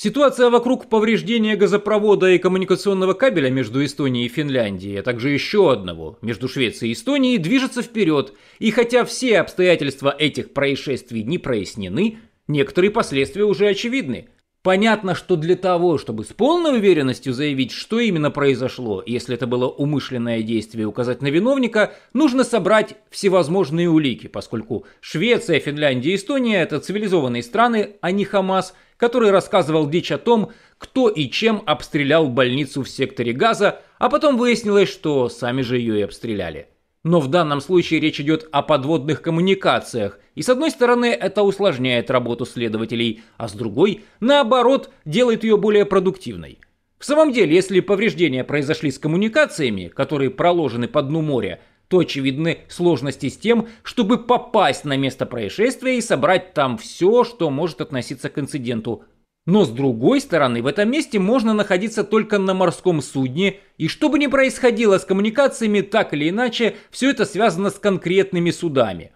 Ситуация вокруг повреждения газопровода и коммуникационного кабеля между Эстонией и Финляндией, а также еще одного между Швецией и Эстонией, движется вперед, и хотя все обстоятельства этих происшествий не прояснены, некоторые последствия уже очевидны. Понятно, что для того, чтобы с полной уверенностью заявить, что именно произошло, если это было умышленное действие указать на виновника, нужно собрать всевозможные улики, поскольку Швеция, Финляндия и Эстония – это цивилизованные страны, а не Хамас – который рассказывал дичь о том, кто и чем обстрелял больницу в секторе газа, а потом выяснилось, что сами же ее и обстреляли. Но в данном случае речь идет о подводных коммуникациях, и с одной стороны это усложняет работу следователей, а с другой, наоборот, делает ее более продуктивной. В самом деле, если повреждения произошли с коммуникациями, которые проложены по дну моря, то очевидны сложности с тем, чтобы попасть на место происшествия и собрать там все, что может относиться к инциденту. Но с другой стороны, в этом месте можно находиться только на морском судне, и что бы ни происходило с коммуникациями, так или иначе, все это связано с конкретными судами.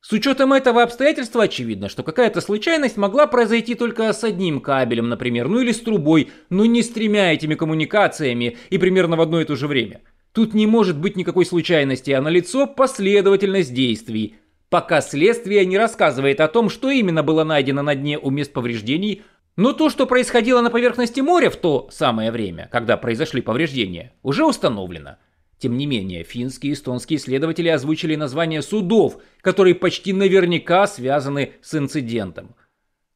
С учетом этого обстоятельства очевидно, что какая-то случайность могла произойти только с одним кабелем, например, ну или с трубой, но не с тремя этими коммуникациями и примерно в одно и то же время. Тут не может быть никакой случайности, а налицо последовательность действий, пока следствие не рассказывает о том, что именно было найдено на дне у мест повреждений, но то, что происходило на поверхности моря в то самое время, когда произошли повреждения, уже установлено. Тем не менее, финские и эстонские следователи озвучили названия судов, которые почти наверняка связаны с инцидентом.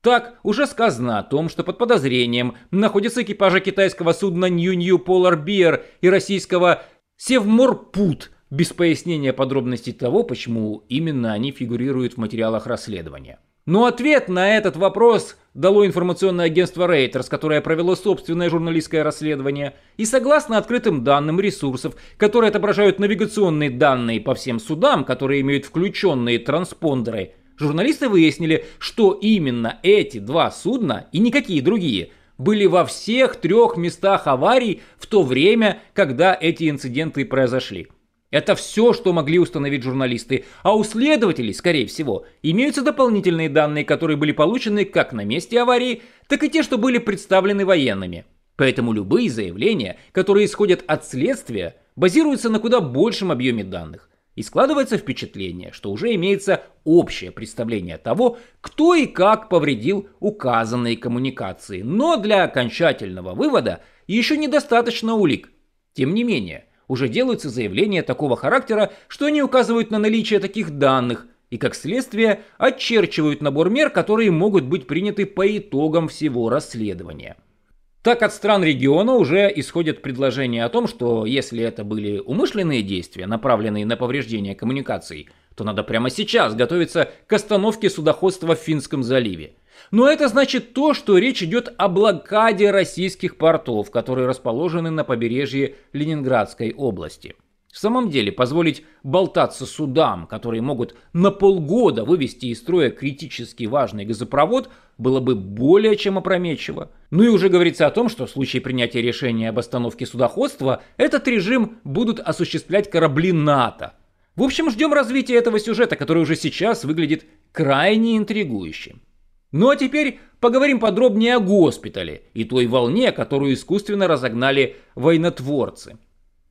Так, уже сказано о том, что под подозрением находятся экипажи китайского судна New New Polar Beer и российского Севморпут, без пояснения подробностей того, почему именно они фигурируют в материалах расследования. Но ответ на этот вопрос дало информационное агентство Reuters, которое провело собственное журналистское расследование, и согласно открытым данным ресурсов, которые отображают навигационные данные по всем судам, которые имеют включенные транспондеры, журналисты выяснили, что именно эти два судна и никакие другие – были во всех трех местах аварий в то время, когда эти инциденты произошли. Это все, что могли установить журналисты. А у следователей, скорее всего, имеются дополнительные данные, которые были получены как на месте аварии, так и те, что были представлены военными. Поэтому любые заявления, которые исходят от следствия, базируются на куда большем объеме данных. И складывается впечатление, что уже имеется общее представление того, кто и как повредил указанные коммуникации, но для окончательного вывода еще недостаточно улик. Тем не менее, уже делаются заявления такого характера, что они указывают на наличие таких данных и, как следствие, очерчивают набор мер, которые могут быть приняты по итогам всего расследования. Так от стран региона уже исходят предложения о том, что если это были умышленные действия, направленные на повреждение коммуникаций, то надо прямо сейчас готовиться к остановке судоходства в Финском заливе. Но это значит то, что речь идет о блокаде российских портов, которые расположены на побережье Ленинградской области. В самом деле, позволить болтаться судам, которые могут на полгода вывести из строя критически важный газопровод, было бы более чем опрометчиво. Ну и уже говорится о том, что в случае принятия решения об остановке судоходства этот режим будут осуществлять корабли НАТО. В общем, ждем развития этого сюжета, который уже сейчас выглядит крайне интригующим. Ну а теперь поговорим подробнее о госпитале и той волне, которую искусственно разогнали военотворцы.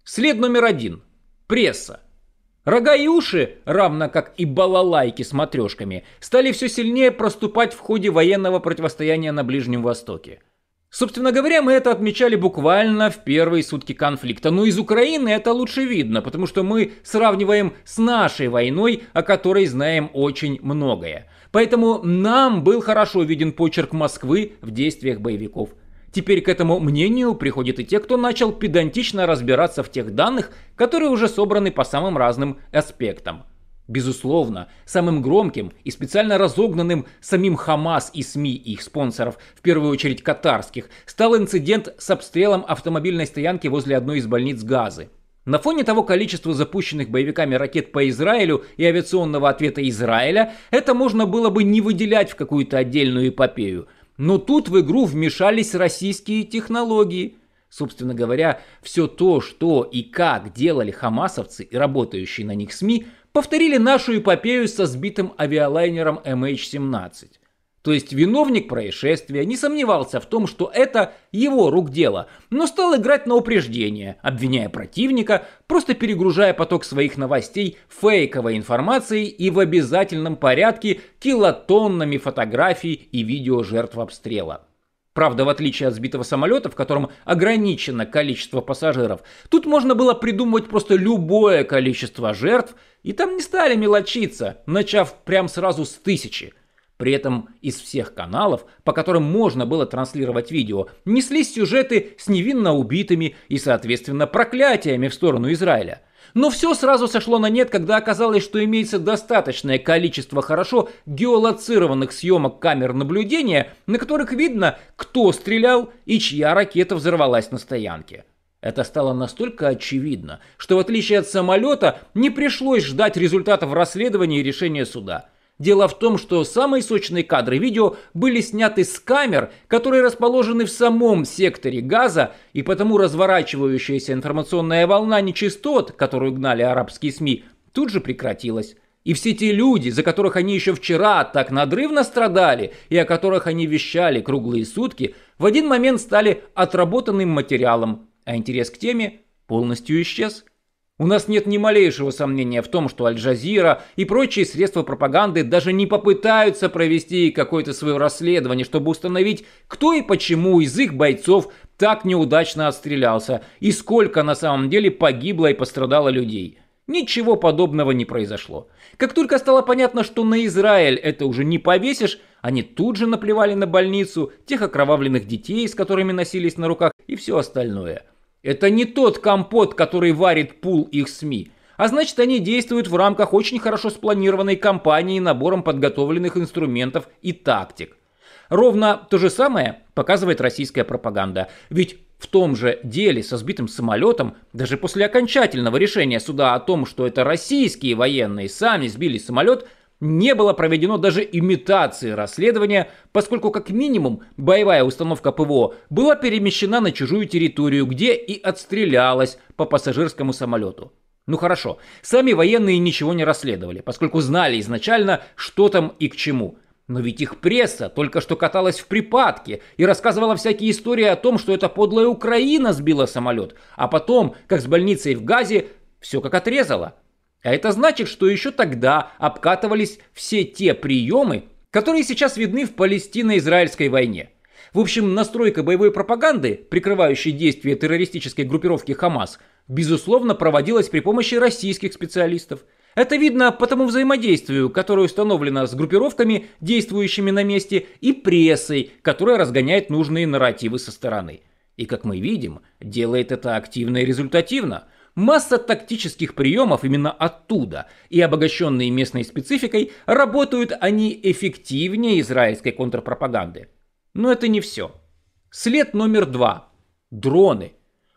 След номер один. Пресса. Рога уши, равно как и балалайки с матрешками, стали все сильнее проступать в ходе военного противостояния на Ближнем Востоке. Собственно говоря, мы это отмечали буквально в первые сутки конфликта, но из Украины это лучше видно, потому что мы сравниваем с нашей войной, о которой знаем очень многое. Поэтому нам был хорошо виден почерк Москвы в действиях боевиков Теперь к этому мнению приходят и те, кто начал педантично разбираться в тех данных, которые уже собраны по самым разным аспектам. Безусловно, самым громким и специально разогнанным самим Хамас и СМИ и их спонсоров, в первую очередь катарских, стал инцидент с обстрелом автомобильной стоянки возле одной из больниц Газы. На фоне того количества запущенных боевиками ракет по Израилю и авиационного ответа Израиля, это можно было бы не выделять в какую-то отдельную эпопею – но тут в игру вмешались российские технологии. Собственно говоря, все то, что и как делали хамасовцы и работающие на них СМИ, повторили нашу эпопею со сбитым авиалайнером MH17. То есть виновник происшествия не сомневался в том, что это его рук дело, но стал играть на упреждение, обвиняя противника, просто перегружая поток своих новостей фейковой информацией и в обязательном порядке килотоннами фотографий и видео жертв обстрела. Правда, в отличие от сбитого самолета, в котором ограничено количество пассажиров, тут можно было придумывать просто любое количество жертв, и там не стали мелочиться, начав прям сразу с тысячи – при этом из всех каналов, по которым можно было транслировать видео, неслись сюжеты с невинно убитыми и, соответственно, проклятиями в сторону Израиля. Но все сразу сошло на нет, когда оказалось, что имеется достаточное количество хорошо геолоцированных съемок камер наблюдения, на которых видно, кто стрелял и чья ракета взорвалась на стоянке. Это стало настолько очевидно, что в отличие от самолета не пришлось ждать результатов расследования и решения суда – Дело в том, что самые сочные кадры видео были сняты с камер, которые расположены в самом секторе газа, и потому разворачивающаяся информационная волна нечистот, которую гнали арабские СМИ, тут же прекратилась. И все те люди, за которых они еще вчера так надрывно страдали и о которых они вещали круглые сутки, в один момент стали отработанным материалом, а интерес к теме полностью исчез. У нас нет ни малейшего сомнения в том, что Аль-Джазира и прочие средства пропаганды даже не попытаются провести какое-то свое расследование, чтобы установить, кто и почему из их бойцов так неудачно отстрелялся и сколько на самом деле погибло и пострадало людей. Ничего подобного не произошло. Как только стало понятно, что на Израиль это уже не повесишь, они тут же наплевали на больницу, тех окровавленных детей, с которыми носились на руках и все остальное. Это не тот компот, который варит пул их СМИ. А значит, они действуют в рамках очень хорошо спланированной кампании набором подготовленных инструментов и тактик. Ровно то же самое показывает российская пропаганда. Ведь в том же деле со сбитым самолетом, даже после окончательного решения суда о том, что это российские военные сами сбили самолет – не было проведено даже имитации расследования, поскольку как минимум боевая установка ПВО была перемещена на чужую территорию, где и отстрелялась по пассажирскому самолету. Ну хорошо, сами военные ничего не расследовали, поскольку знали изначально, что там и к чему. Но ведь их пресса только что каталась в припадке и рассказывала всякие истории о том, что это подлая Украина сбила самолет, а потом, как с больницей в Газе, все как отрезала. А это значит, что еще тогда обкатывались все те приемы, которые сейчас видны в Палестино-Израильской войне. В общем, настройка боевой пропаганды, прикрывающей действия террористической группировки «Хамас», безусловно, проводилась при помощи российских специалистов. Это видно по тому взаимодействию, которое установлено с группировками, действующими на месте, и прессой, которая разгоняет нужные нарративы со стороны. И, как мы видим, делает это активно и результативно – Масса тактических приемов именно оттуда, и обогащенные местной спецификой, работают они эффективнее израильской контрпропаганды. Но это не все. След номер два. Дроны.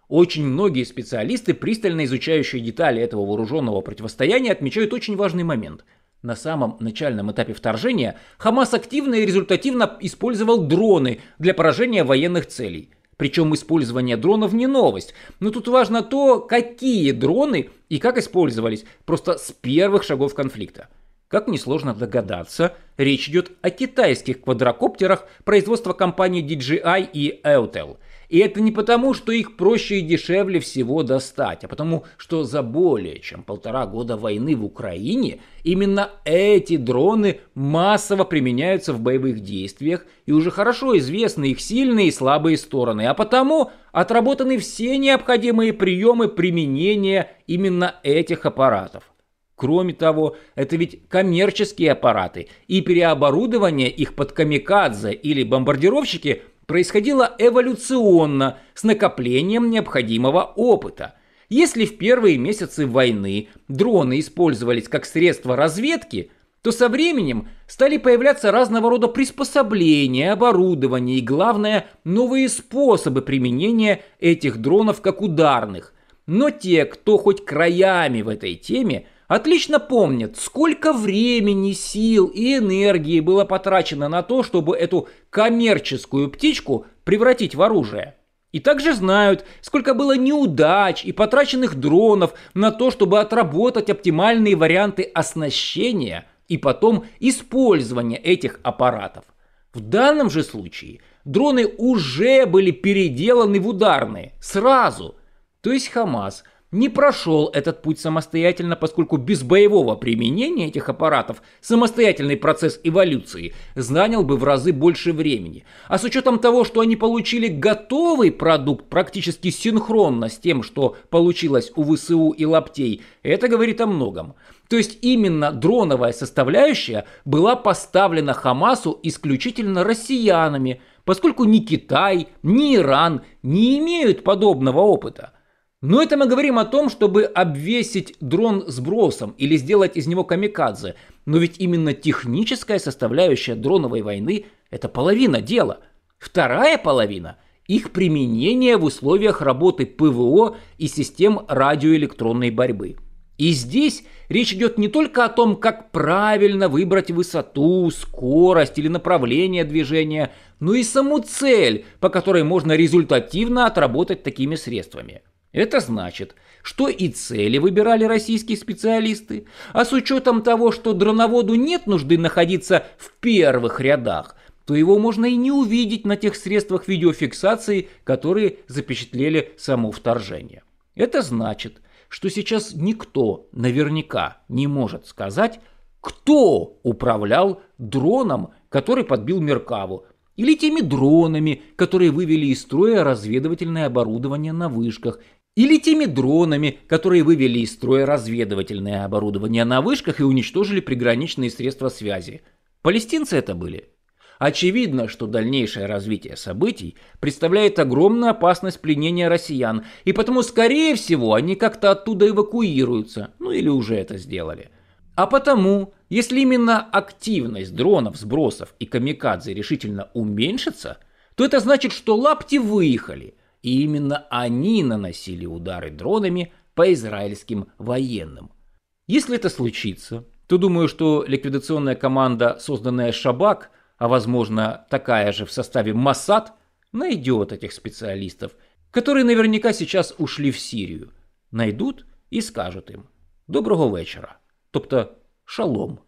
Очень многие специалисты, пристально изучающие детали этого вооруженного противостояния, отмечают очень важный момент – на самом начальном этапе вторжения Хамас активно и результативно использовал дроны для поражения военных целей. Причем использование дронов не новость. Но тут важно то, какие дроны и как использовались, просто с первых шагов конфликта. Как несложно догадаться, речь идет о китайских квадрокоптерах производства компаний DJI и Eutel. И это не потому, что их проще и дешевле всего достать, а потому, что за более чем полтора года войны в Украине именно эти дроны массово применяются в боевых действиях и уже хорошо известны их сильные и слабые стороны, а потому отработаны все необходимые приемы применения именно этих аппаратов. Кроме того, это ведь коммерческие аппараты, и переоборудование их под камикадзе или бомбардировщики – происходило эволюционно, с накоплением необходимого опыта. Если в первые месяцы войны дроны использовались как средство разведки, то со временем стали появляться разного рода приспособления, оборудование и, главное, новые способы применения этих дронов как ударных. Но те, кто хоть краями в этой теме – отлично помнят, сколько времени, сил и энергии было потрачено на то, чтобы эту коммерческую птичку превратить в оружие. И также знают, сколько было неудач и потраченных дронов на то, чтобы отработать оптимальные варианты оснащения и потом использования этих аппаратов. В данном же случае дроны уже были переделаны в ударные сразу. То есть Хамас – не прошел этот путь самостоятельно, поскольку без боевого применения этих аппаратов самостоятельный процесс эволюции занял бы в разы больше времени. А с учетом того, что они получили готовый продукт практически синхронно с тем, что получилось у ВСУ и Лаптей, это говорит о многом. То есть именно дроновая составляющая была поставлена Хамасу исключительно россиянами, поскольку ни Китай, ни Иран не имеют подобного опыта. Но это мы говорим о том, чтобы обвесить дрон сбросом или сделать из него камикадзе. Но ведь именно техническая составляющая дроновой войны – это половина дела. Вторая половина – их применение в условиях работы ПВО и систем радиоэлектронной борьбы. И здесь речь идет не только о том, как правильно выбрать высоту, скорость или направление движения, но и саму цель, по которой можно результативно отработать такими средствами – это значит, что и цели выбирали российские специалисты, а с учетом того, что дроноводу нет нужды находиться в первых рядах, то его можно и не увидеть на тех средствах видеофиксации, которые запечатлели само вторжение. Это значит, что сейчас никто наверняка не может сказать, кто управлял дроном, который подбил Меркаву, или теми дронами, которые вывели из строя разведывательное оборудование на вышках, или теми дронами, которые вывели из строя разведывательное оборудование на вышках и уничтожили приграничные средства связи. Палестинцы это были. Очевидно, что дальнейшее развитие событий представляет огромную опасность пленения россиян, и потому, скорее всего, они как-то оттуда эвакуируются, ну или уже это сделали. А потому, если именно активность дронов, сбросов и камикадзе решительно уменьшится, то это значит, что лапти выехали – и именно они наносили удары дронами по израильским военным. Если это случится, то думаю, что ликвидационная команда, созданная Шабак, а возможно такая же в составе Масад, найдет этих специалистов, которые наверняка сейчас ушли в Сирию. Найдут и скажут им «Доброго вечера», тобто «Шалом».